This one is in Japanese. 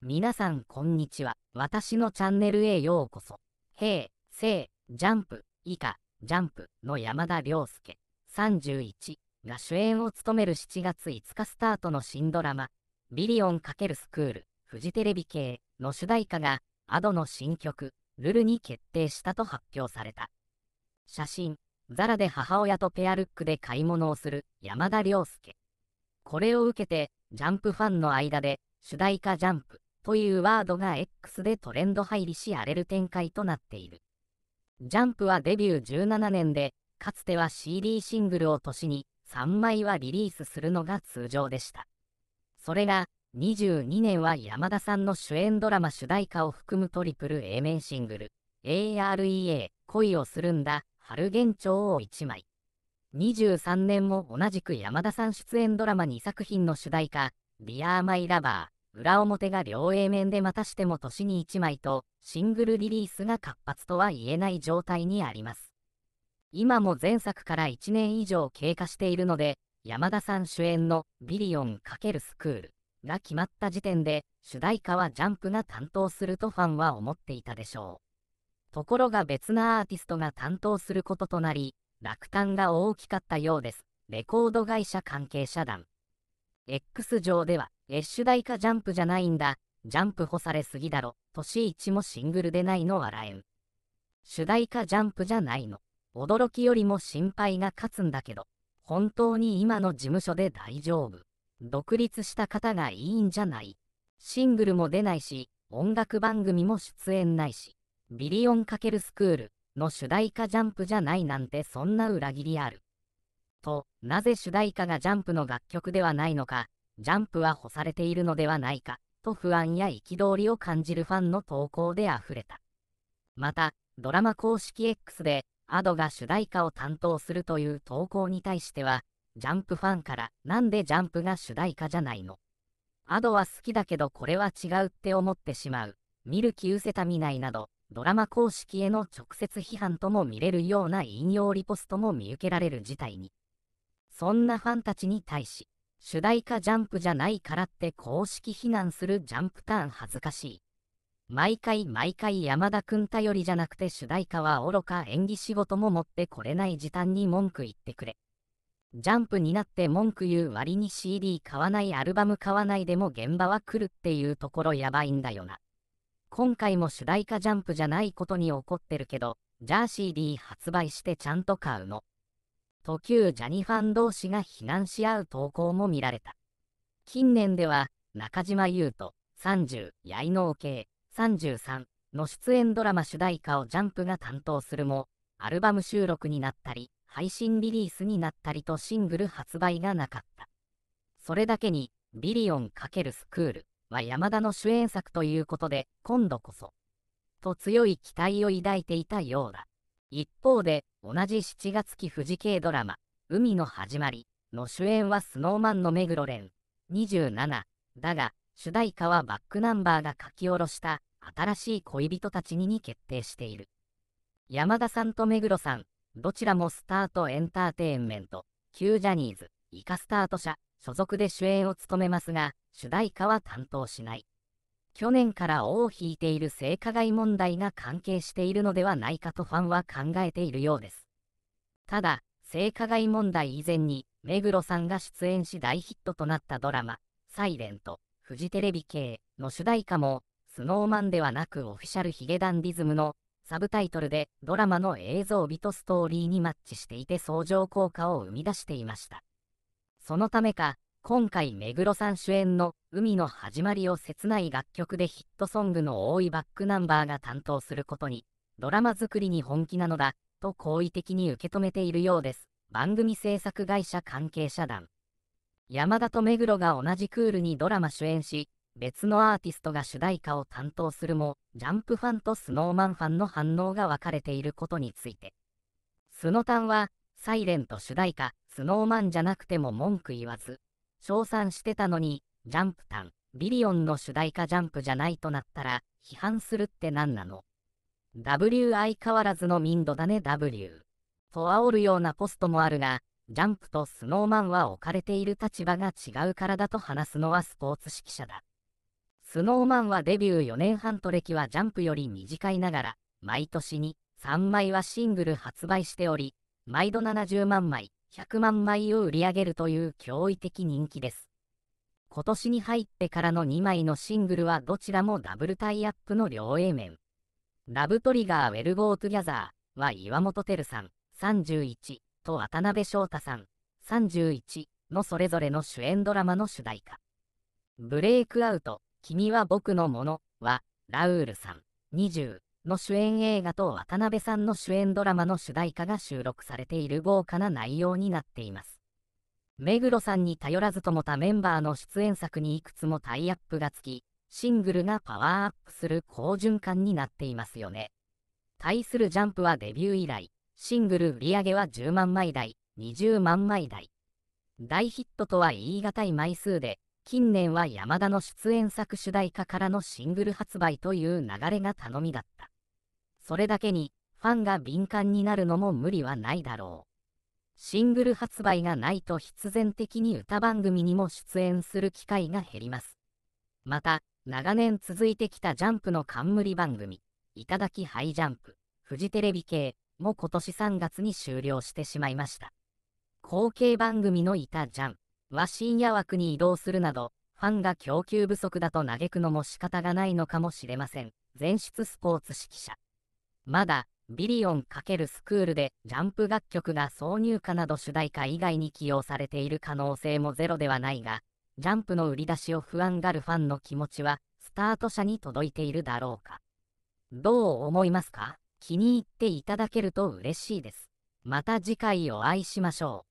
皆さんこんにちは。私のチャンネルへようこそ。平、成、ジャンプ、以下、ジャンプの山田涼介、31が主演を務める7月5日スタートの新ドラマ、ビリオン×スクール、フジテレビ系の主題歌が、ado の新曲、ルルに決定したと発表された。写真、ザラで母親とペアルックで買い物をする山田涼介。これを受けて、ジャンプファンの間で、主題歌ジャンプというワードが X でトレンド入りし荒れる展開となっている。ジャンプはデビュー17年で、かつては CD シングルを年に3枚はリリースするのが通常でした。それが、22年は山田さんの主演ドラマ主題歌を含むトリプル A 面シングル、AREA、恋をするんだ、春幻聴を1枚。23年も同じく山田さん出演ドラマ2作品の主題歌、Dear ア y マイラバー裏表が両 A 面でまたしても年に1枚と、シングルリリースが活発とは言えない状態にあります。今も前作から1年以上経過しているので、山田さん主演のビリオン×スクールが決まった時点で、主題歌はジャンプが担当するとファンは思っていたでしょう。ところが別なアーティストが担当することとなり、落胆が大きかったようです。レコード会社関係者団。X 上では、え主題歌ジャンプじゃないんだ。ジャンプ干されすぎだろ。年一もシングルでないの笑えん。主題歌ジャンプじゃないの。驚きよりも心配が勝つんだけど。本当に今の事務所で大丈夫。独立した方がいいんじゃないシングルも出ないし、音楽番組も出演ないし、ビリオン×スクールの主題歌ジャンプじゃないなんてそんな裏切りある。と、なぜ主題歌がジャンプの楽曲ではないのか、ジャンプは干されているのではないか、と不安や憤りを感じるファンの投稿で溢れた。また、ドラマ公式 X で、アドが主題歌を担当するという投稿に対しては、ジャンプファンから、なんでジャンプが主題歌じゃないのアドは好きだけどこれは違うって思ってしまう。見る気うせたミないなど、ドラマ公式への直接批判とも見れるような引用リポストも見受けられる事態に。そんなファンたちに対し、主題歌ジャンプじゃないからって公式非難するジャンプターン恥ずかしい。毎回毎回山田くん頼りじゃなくて主題歌は愚か演技仕事も持ってこれない時短に文句言ってくれ。ジャンプになって文句言う割に CD 買わないアルバム買わないでも現場は来るっていうところやばいんだよな。今回も主題歌ジャンプじゃないことに怒ってるけど、じゃあ CD 発売してちゃんと買うの。と旧ジャニファン同士が非難し合う投稿も見られた。近年では、中島優斗、30、八井能慶、33の出演ドラマ主題歌をジャンプが担当するも、アルバム収録になったり、配信リリースになったりとシングル発売がなかった。それだけに、ビリオン×スクールは山田の主演作ということで、今度こそ、と強い期待を抱いていたようだ。一方で、同じ7月期富士系ドラマ、海の始まりの主演はスノーマンの目黒蓮27だが、主題歌はバックナンバーが書き下ろした新しい恋人たちにに決定している。山田さんと目黒さん、どちらもスタートエンターテインメント、旧ジャニーズ、イカスタート社所属で主演を務めますが、主題歌は担当しない。去年から尾を引いている性加害問題が関係しているのではないかとファンは考えているようです。ただ、性加害問題以前に、目黒さんが出演し大ヒットとなったドラマ、サイレント、フジテレビ系の主題歌も、スノーマンではなくオフィシャルヒゲダンディズムのサブタイトルでドラマの映像美とストーリーにマッチしていて相乗効果を生み出していました。そのためか、今回目黒さん主演の「海の始まり」を切ない楽曲でヒットソングの多いバックナンバーが担当することにドラマ作りに本気なのだと好意的に受け止めているようです番組制作会社関係者団山田と目黒が同じクールにドラマ主演し別のアーティストが主題歌を担当するもジャンプファンとスノーマンファンの反応が分かれていることについてスノタンは「サイレント主題歌「スノーマンじゃなくても文句言わず称賛してたのに、ジャンプタン、ビリオンの主題歌ジャンプじゃないとなったら、批判するって何なの ?W 相変わらずの民度だね W。と煽るようなポストもあるが、ジャンプとスノーマンは置かれている立場が違うからだと話すのはスポーツ指揮者だ。スノーマンはデビュー4年半と歴はジャンプより短いながら、毎年に3枚はシングル発売しており、毎度70万枚、100万枚を売り上げるという驚異的人気です。今年に入ってからの2枚のシングルはどちらもダブルタイアップの両 A 面。ラブトリガーウェルゴートゥギャザーは岩本照さん31と渡辺翔太さん31のそれぞれの主演ドラマの主題歌。ブレイクアウト、君は僕のものはラウールさん20の主演映画と渡辺さんの主演ドラマの主題歌が収録されている豪華な内容になっています。目黒さんに頼らずともたメンバーの出演作にいくつもタイアップがつき、シングルがパワーアップする好循環になっていますよね。対するジャンプはデビュー以来、シングル売り上げは10万枚台、20万枚台。大ヒットとは言い難い枚数で、近年は山田の出演作主題歌からのシングル発売という流れが頼みだった。それだけにファンが敏感になるのも無理はないだろう。シングル発売がないと必然的に歌番組にも出演する機会が減ります。また、長年続いてきたジャンプの冠番組、いただきハイジャンプ、フジテレビ系も今年3月に終了してしまいました。後継番組のいたジャンは深夜枠に移動するなど、ファンが供給不足だと嘆くのも仕方がないのかもしれません。前出スポーツ指揮者。まだ、ビリオン×スクールでジャンプ楽曲が挿入歌など主題歌以外に起用されている可能性もゼロではないが、ジャンプの売り出しを不安がるファンの気持ちは、スタート者に届いているだろうか。どう思いますか気に入っていただけると嬉しいです。また次回お会いしましょう。